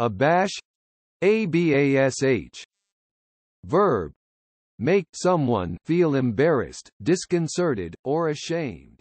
abash abash verb make someone feel embarrassed disconcerted or ashamed